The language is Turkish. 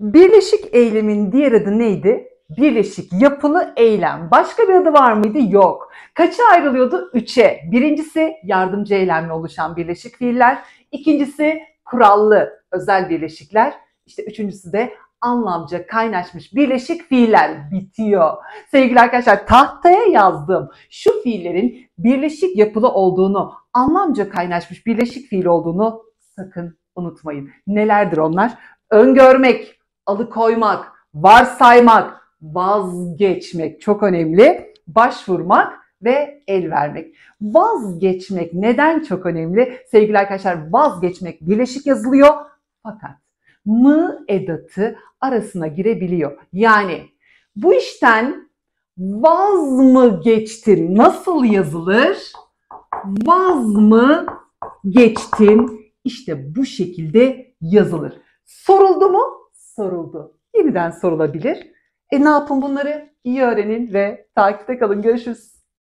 Birleşik eylemin diğer adı neydi? Birleşik yapılı eylem. Başka bir adı var mıydı? Yok. Kaça ayrılıyordu? Üçe. Birincisi yardımcı eylemle oluşan birleşik fiiller. İkincisi kurallı özel birleşikler. İşte üçüncüsü de anlamca kaynaşmış birleşik fiiller bitiyor. Sevgili arkadaşlar tahtaya yazdım. Şu fiillerin birleşik yapılı olduğunu, anlamca kaynaşmış birleşik fiil olduğunu sakın unutmayın. Nelerdir onlar? Öngörmek, alıkoymak, varsaymak, vazgeçmek çok önemli. Başvurmak ve el vermek. Vazgeçmek neden çok önemli? Sevgili arkadaşlar vazgeçmek birleşik yazılıyor fakat mı edatı arasına girebiliyor. Yani bu işten vaz mı geçtin nasıl yazılır? Vaz mı geçtin İşte bu şekilde yazılır. Soruldu mu? soruldu. Yeniden sorulabilir. E ne yapın bunları? İyi öğrenin ve takipte kalın. Görüşürüz.